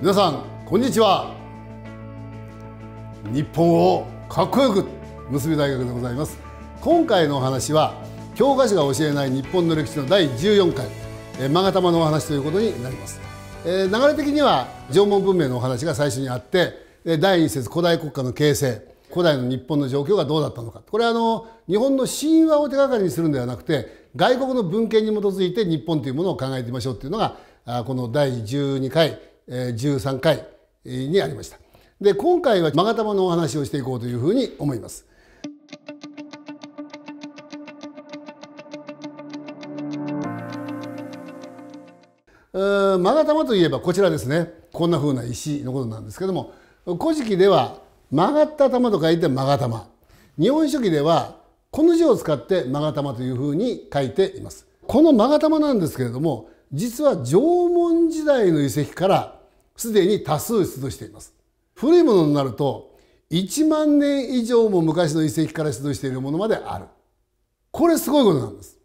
皆さんこんにちは日本をかっこよく結び大学でございます今回のお話は教科書が教えない日本の歴史の第14回えマガタマのお話ということになります、えー、流れ的には縄文文明のお話が最初にあって第二節古代国家の形成古代の日本の状況がどうだったのかこれはあの日本の神話を手がかりにするんではなくて外国の文献に基づいて日本というものを考えてみましょうっていうのがこの第12回13回にありました。で今回は勾玉のお話をしていこうというふうに思います。勾玉といえばこちらですねこんなふうな石のことなんですけども「古事記」では「曲がった玉」と書いて「勾玉」「日本書紀」ではこの字を使って「勾玉」というふうに書いています。この勾玉なんですけれども実は縄文時代の遺跡からすでに多数出土しています。古いものになると1万年以上も昔の遺跡から出土しているものまである。これすごいことなんです。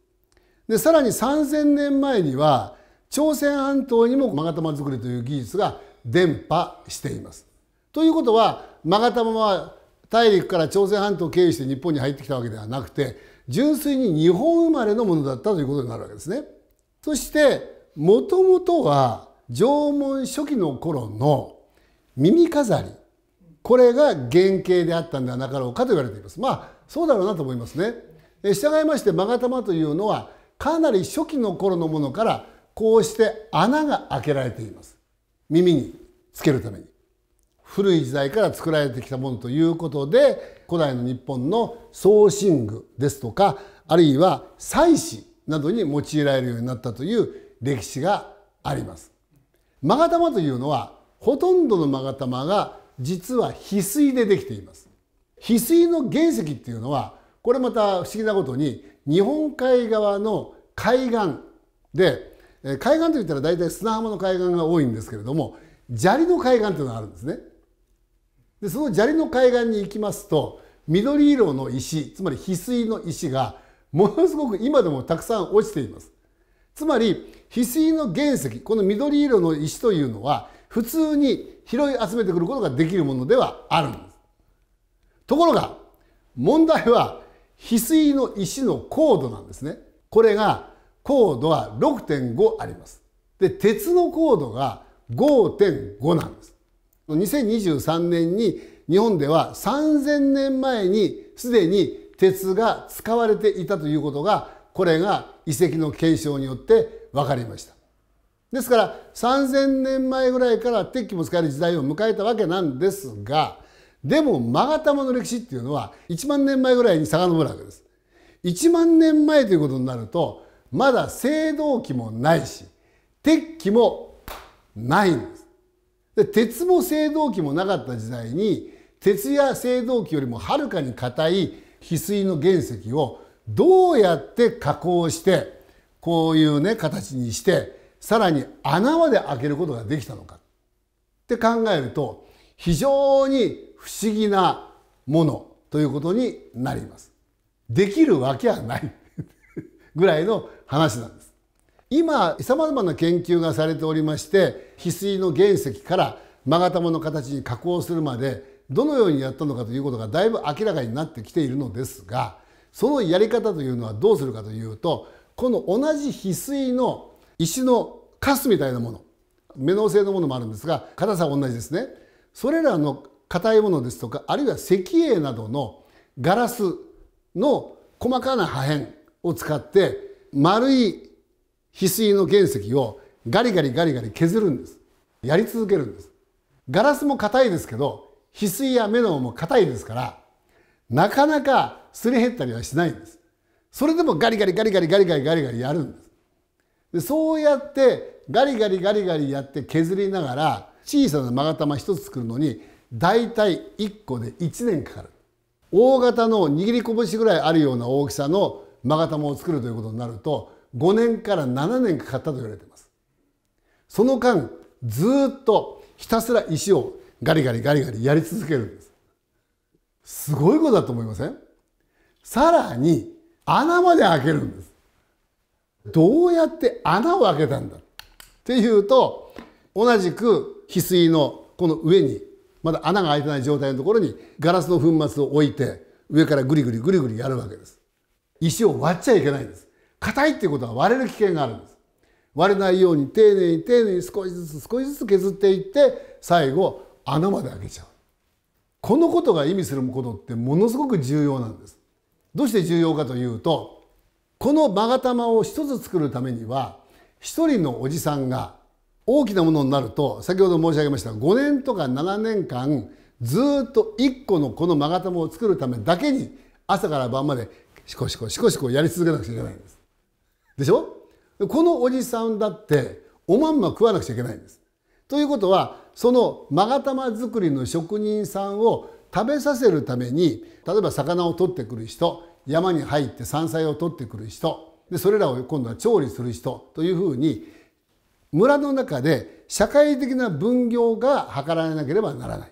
で、さらに3000年前には朝鮮半島にも勾玉作りという技術が伝播しています。ということは勾玉は大陸から朝鮮半島を経由して日本に入ってきたわけではなくて純粋に日本生まれのものだったということになるわけですね。そしてもともとは縄文初期の頃の耳飾りこれが原型であったんではなかろうかと言われていますまあそうだろうなと思いますね従いまして勾玉というのはかなり初期の頃のものからこうして穴が開けられています耳につけるために古い時代から作られてきたものということで古代の日本の装身具ですとかあるいは祭祀などに用いられるようになったという歴史があります勾玉というのはほとんどの勾玉が実は翡翠でできています翡翠の原石っていうのはこれまた不思議なことに日本海側の海岸で海岸といったら大体砂浜の海岸が多いんですけれども砂利の海岸というのがあるんですねでその砂利の海岸に行きますと緑色の石つまり翡翠の石がものすごく今でもたくさん落ちていますつまり翡翠の原石この緑色の石というのは普通に拾い集めてくることができるものではあるんですところが問題は翡翠の石の高度なんですねこれが高度は6.5ありますで鉄の高度が5.5なんです2023年に日本では3000年前にすでに鉄が使われていたということがこれが遺跡の検証によって分かりましたですから3,000年前ぐらいから鉄器も使える時代を迎えたわけなんですがでも勾玉の歴史っていうのは1万年前ぐらいに遡るわけです1万年前ということになるとまだ青銅器もないし鉄器もないんですで鉄も青銅器もなかった時代に鉄や青銅器よりもはるかに硬い翡翠の原石をどうやって加工してこういうね形にしてさらに穴まで開けることができたのかって考えると非常に不思議なものということになります。できるわけはない ぐらいの話なんです。今さまざまな研究がされておりまして翡翠の原石から勾玉の形に加工するまでどのようにやったのかということがだいぶ明らかになってきているのですがそのやり方というのはどうするかというとこの同じ翡翠の石のカスみたいなもの目の製のものもあるんですが硬さは同じですねそれらの硬いものですとかあるいは石英などのガラスの細かな破片を使って丸い翡翠の原石をガリガリガリガリ削るんですやり続けるんですガラスも硬いですけど翡翠やメノウも硬いですからなかなかすり減ったりはしないんです。それでもガリガリガリガリガリガリガリガリやるんです。でそうやってガリガリガリガリやって削りながら小さな勾玉一つ作るのに大体1個で1年かかる。大型の握り拳ぐらいあるような大きさの勾玉を作るということになると5年から7年かかったと言われています。その間ずっとひたすら石をガリガリガリガリやり続けるんです。すごいことだと思いませんさらに穴まで開けるんです。どうやって穴を開けたんだっていうと同じく翡翠のこの上にまだ穴が開いてない状態のところにガラスの粉末を置いて上からぐりぐりぐりぐりやるわけです。石を割っちゃいけないんです。硬いっていうことは割れる危険があるんです。割れないように丁寧に丁寧に少しずつ少しずつ削っていって最後穴まで開けちゃう。このことが意味することってものすごく重要なんです。どうして重要かというとこの勾玉を一つ作るためには一人のおじさんが大きなものになると先ほど申し上げました5年とか7年間ずっと1個のこの勾玉を作るためだけに朝から晩までシコシコシコシコやり続けなくちゃいけないんです。でしょこのおじさんだっておまんま食わなくちゃいけないんです。ということはその勾玉作りの職人さんを食べさせるために例えば魚を取ってくる人山に入って山菜を取ってくる人でそれらを今度は調理する人というふうに村の中で社会的な分業が図られなければならない。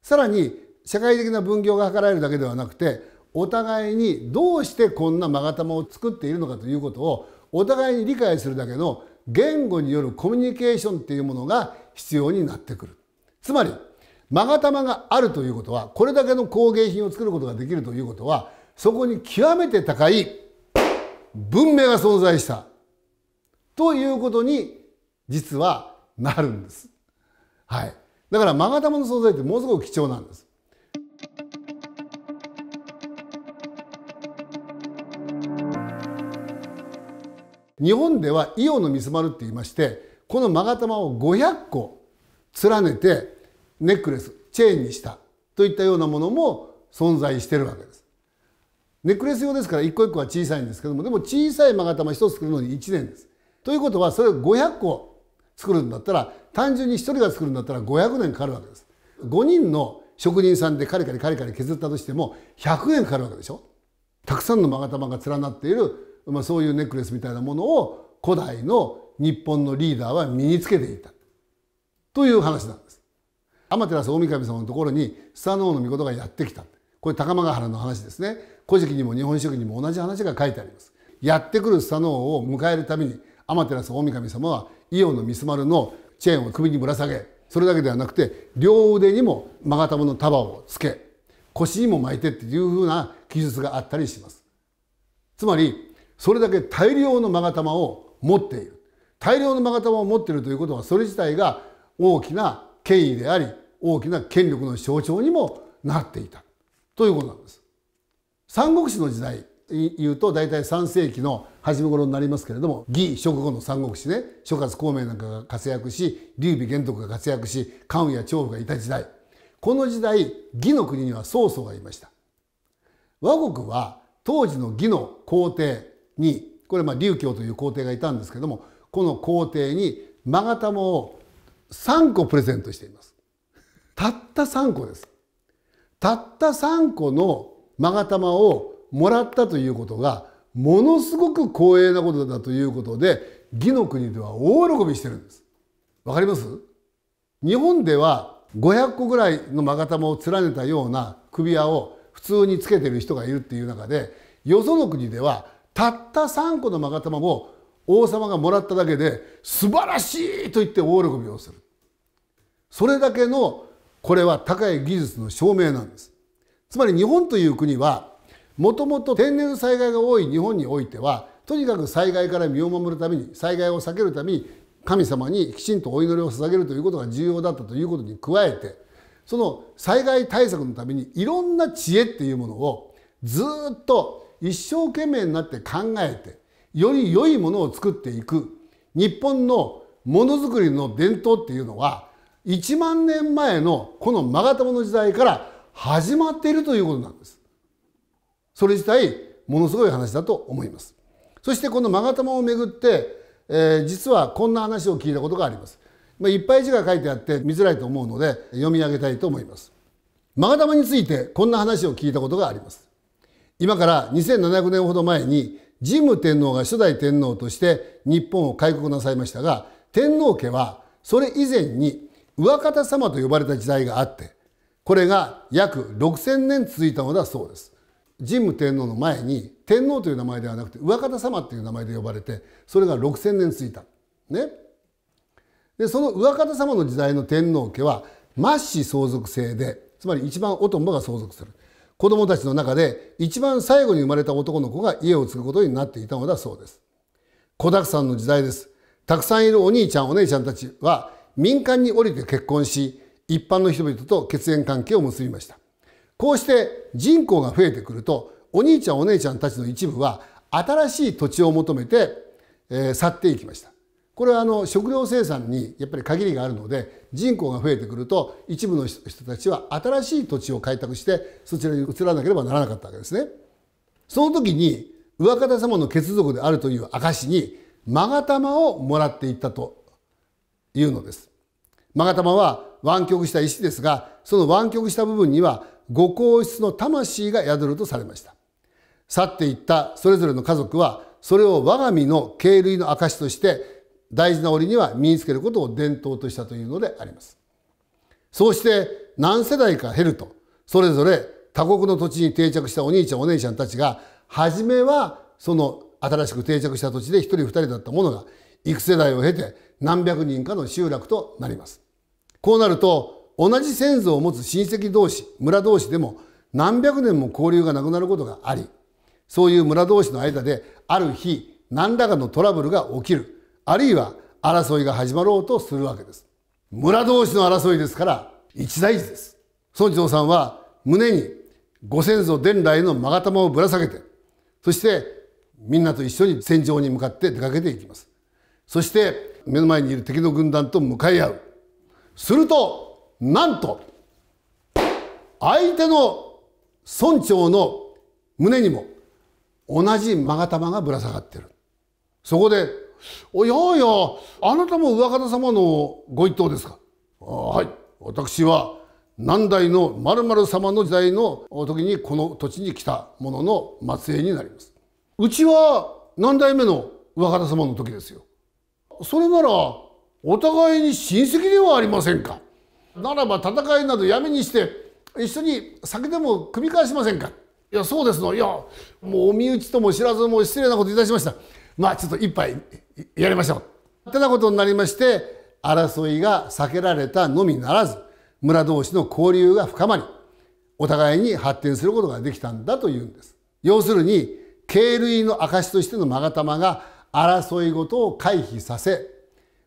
さらに社会的な分業が図られるだけではなくてお互いにどうしてこんな勾玉を作っているのかということをお互いに理解するだけの言語によるコミュニケーションっていうものが必要になってくる。つまり勾玉があるということはこれだけの工芸品を作ることができるということはそこに極めて高い文明が存在したということに実はなるんです。はい、だから勾玉の存在ってものすごく貴重なんです。日本では伊予のミスマルって言いましてこの勾玉を500個連ねてネックレスチェーンにしたといったようなものも存在してるわけです。ネックレス用ですから一個一個は小さいんですけどもでも小さい勾玉1つ作るのに1年です。ということはそれを500個作るんだったら単純に1人が作るんだったら500年かかるわけです。5人の職人さんでカリカリカリカリ削ったとしても100円かかるわけでしょ。たくさんの勾玉が連なっている、まあ、そういうネックレスみたいなものを古代の日本のリーダーは身につけていたという話なんです。天照大神様のところにスタノオの御事がやってきたこれ高間ヶ原の話ですね古事記にも日本書紀にも同じ話が書いてありますやってくるスタノオを迎えるために天照大神様はイオンのミスマルのチェーンを首にぶら下げそれだけではなくて両腕にも勾玉の束をつけ腰にも巻いてっていうふうな記述があったりしますつまりそれだけ大量の勾玉を持っている大量の勾玉を持っているということはそれ自体が大きな権威であり大きな権力の象徴にもなっていたということなんです。三国志の時代言うと大体3世紀の初め頃になりますけれども魏蜀後の三国志ね諸葛孔明なんかが活躍し劉備玄徳が活躍し関羽や張夫がいた時代この時代魏の国には曹操がいました倭国は当時の魏の皇帝にこれまあ劉教という皇帝がいたんですけどもこの皇帝に勾玉を3個プレゼントしていますたった3個ですたった3個の勾玉をもらったということがものすごく光栄なことだということで義の国では大喜びしてるんですわかります日本では500個ぐらいの勾玉を連ねたような首輪を普通につけてる人がいるっていう中でよその国ではたった3個の勾玉を王様がもらっただけで素晴らしいと言って大喜びをするそれだけのこれは高い技術の証明なんですつまり日本という国はもともと天然災害が多い日本においてはとにかく災害から身を守るために災害を避けるために神様にきちんとお祈りを捧げるということが重要だったということに加えてその災害対策のためにいろんな知恵っていうものをずっと一生懸命になって考えてより良いものを作っていく日本のものづくりの伝統っていうのは1万年前のこの勾玉の時代から始まっているということなんです。それ自体ものすごい話だと思います。そしてこの勾玉をめぐって、えー、実はこんな話を聞いたことがあります。まあ、いっぱい字が書いてあって見づらいと思うので読み上げたいと思います。勾玉についてこんな話を聞いたことがあります。今から2700年ほど前に神武天皇が初代天皇として日本を開国なさいましたが天皇家はそれ以前に上方様と呼ばれた時代があってこれが約6000年続いたのだそうです神武天皇の前に天皇という名前ではなくて上方様という名前で呼ばれてそれが6000年続いたねでその上方様の時代の天皇家は末子相続制でつまり一番おとんぼが相続する子供たちの中で一番最後に生まれた男の子が家を継ぐことになっていたのだそうです。子沢山の時代です。たくさんいるお兄ちゃんお姉ちゃんたちは民間に降りて結婚し、一般の人々と血縁関係を結びました。こうして人口が増えてくると、お兄ちゃんお姉ちゃんたちの一部は新しい土地を求めて、えー、去っていきました。これはあの食料生産にやっぱり限りがあるので人口が増えてくると一部の人たちは新しい土地を開拓してそちらに移らなければならなかったわけですね。その時に上方様の血族であるという証に勾玉をもらっていったというのです。勾玉は湾曲した石ですがその湾曲した部分には五皇室の魂が宿るとされました。去っていったそれぞれの家族はそれを我が身の敬類の証として大事な折には身につけることを伝統としたというのであります。そうして何世代か減ると、それぞれ他国の土地に定着したお兄ちゃんお姉ちゃんたちが、初めはその新しく定着した土地で一人二人だったものが、幾世代を経て何百人かの集落となります。こうなると、同じ先祖を持つ親戚同士、村同士でも何百年も交流がなくなることがあり、そういう村同士の間である日、何らかのトラブルが起きる。あるいは争いが始まろうとするわけです。村同士の争いですから、一大事です。孫長郎さんは胸にご先祖伝来の勾玉をぶら下げて、そしてみんなと一緒に戦場に向かって出かけていきます。そして目の前にいる敵の軍団と向かい合う。すると、なんと、相手の村長の胸にも同じ勾玉がぶら下がってる。そこでいやいや、あなたも上方様のご一党ですか。はい。私は何代の〇〇様の時代の時にこの土地に来たものの末裔になります。うちは何代目の上方様の時ですよ。それなら、お互いに親戚ではありませんか。ならば戦いなどやめにして、一緒に酒でも組み交わしませんか。いや、そうですの。いや、もうお身内とも知らずも失礼なこといたしました。まあちょっと一杯やりましょう。ってなことになりまして、争いが避けられたのみならず、村同士の交流が深まり、お互いに発展することができたんだというんです。要するに、敬類の証としての勾玉が争い事を回避させ、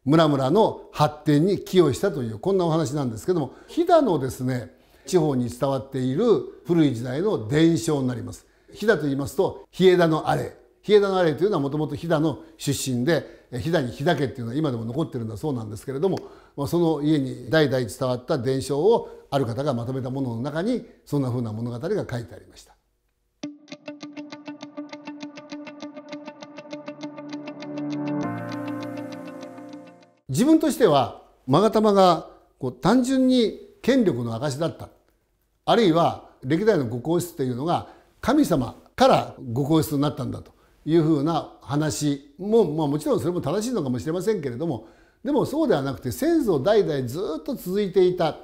村々の発展に寄与したという、こんなお話なんですけども、飛騨のですね、地方に伝わっている古い時代の伝承になります。飛騨と言いますと、日枝のあれ、日枝のというのはもともと飛騨の出身で飛騨に日だけっていうのは今でも残ってるんだそうなんですけれども、まあ、その家に代々伝わった伝承をある方がまとめたものの中にそんなふうな物語が書いてありました。自分としては勾玉がこう単純に権力の証だったあるいは歴代のご皇室というのが神様からご皇室になったんだというふうな話も、まあ、もちろんそれも正しいのかもしれませんけれどもでもそうではなくて先祖代々ずっと続いていた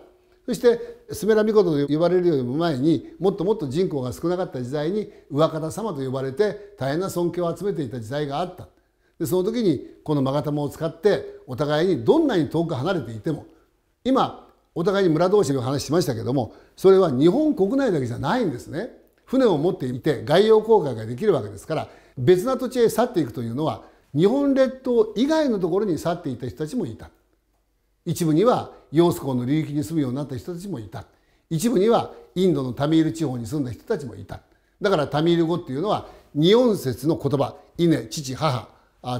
そしてスメラミコトと呼ばれるよりも前にもっともっと人口が少なかった時代に上方様と呼ばれて大変な尊敬を集めていた時代があったでその時にこの勾玉を使ってお互いにどんなに遠く離れていても今お互いに村同士の話しましたけどもそれは日本国内だけじゃないんですね船を持っていて外洋航海ができるわけですから別な土地へ去っていくというのは日本列島以外のところに去っていた人たちもいた一部には揚子港の流域に住むようになった人たちもいた一部にはインドのタミール地方に住んだ人たちもいただからタミール語っていうのは二音節の言葉稲父母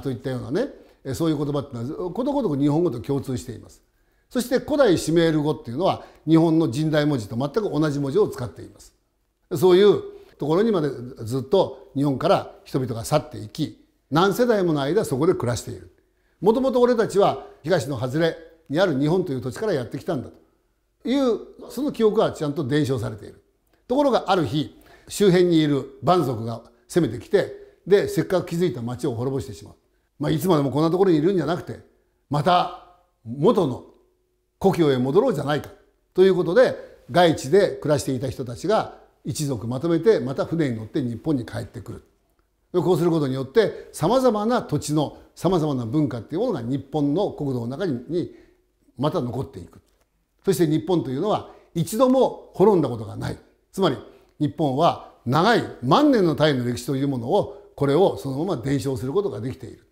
といったようなねそういう言葉っていうのはことごとく日本語と共通していますそして古代シメール語っていうのは日本の神代文字と全く同じ文字を使っていますそういうところにまでずっと日本から人々が去っていき何世代もの間そこで暮らしているもともと俺たちは東の外れにある日本という土地からやってきたんだというその記憶はちゃんと伝承されているところがある日周辺にいる蛮族が攻めてきてでせっかく築いた町を滅ぼしてしまう、まあ、いつまでもこんなところにいるんじゃなくてまた元の故郷へ戻ろうじゃないかということで外地で暮らしていた人たちが一族まとめてまた船に乗って日本に帰ってくるこうすることによってさまざまな土地のさまざまな文化っていうものが日本の国土の中にまた残っていくそして日本というのは一度も滅んだことがないつまり日本は長い万年の単位の歴史というものをこれをそのまま伝承することができている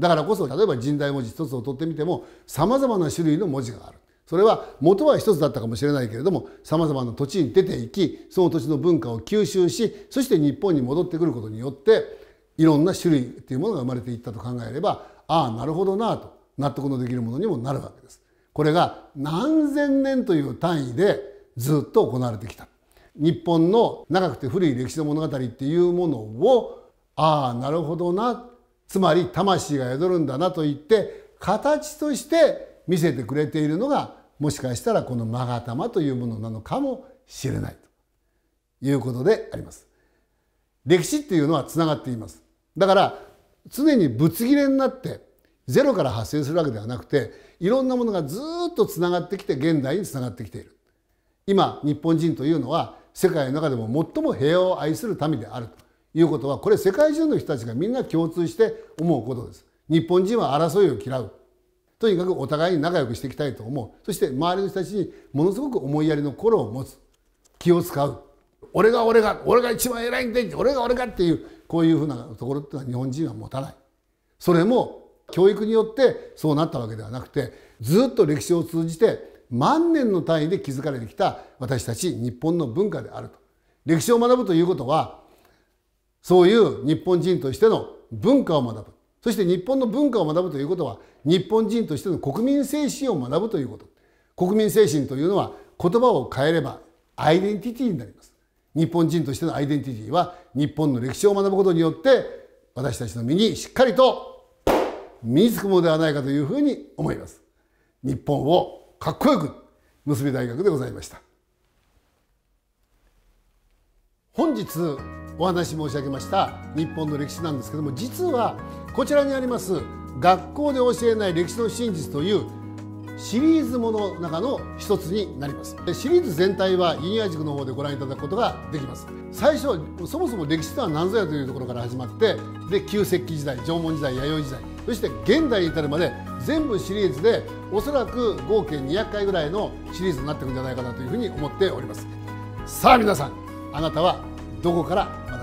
だからこそ例えば神代文字一つを取ってみてもさまざまな種類の文字があるそれは元は一つだったかもしれないけれどもさまざまな土地に出ていきその土地の文化を吸収しそして日本に戻ってくることによっていろんな種類っていうものが生まれていったと考えればああなるほどなと納得のできるものにもなるわけです。これが何千年という単位でずっと行われてきた。日本の長くて古い歴史の物語っていうものをああなるほどなつまり魂が宿るんだなと言って形として見せてくれているのがもしかしたらこの勾玉というものなのかもしれないということであります。歴史っていうのはつながっています。だから常にぶつ切れになってゼロから発生するわけではなくていろんなものがずっとつながってきて現代につながってきている。今日本人というのは世界の中でも最も平和を愛する民であるということはこれ世界中の人たちがみんな共通して思うことです。日本人は争いを嫌うとにかくお互いに仲良くしていきたいと思うそして周りの人たちにものすごく思いやりの心を持つ気を使う俺が俺が俺が一番偉いんで俺が俺がっていうこういうふうなところっていうのは日本人は持たないそれも教育によってそうなったわけではなくてずっと歴史を通じて万年の単位で築かれてきた私たち日本の文化であると歴史を学ぶということはそういう日本人としての文化を学ぶそして日本の文化を学ぶということは日本人としての国民精神を学ぶということ国民精神というのは言葉を変えればアイデンティティになります日本人としてのアイデンティティは日本の歴史を学ぶことによって私たちの身にしっかりと身につくものではないかというふうに思います日本をかっこよく結び大学でございました本日お話申し上げました日本の歴史なんですけども実はこちらにあります「学校で教えない歴史の真実」というシリーズもの中の一つになりますシリーズ全体はユニア塾の方でご覧いただくことができます最初そもそも歴史とは何ぞやというところから始まってで旧石器時代縄文時代弥生時代そして現代に至るまで全部シリーズでおそらく合計200回ぐらいのシリーズになっていくんじゃないかなというふうに思っておりますさあ皆さんあなたはどこから学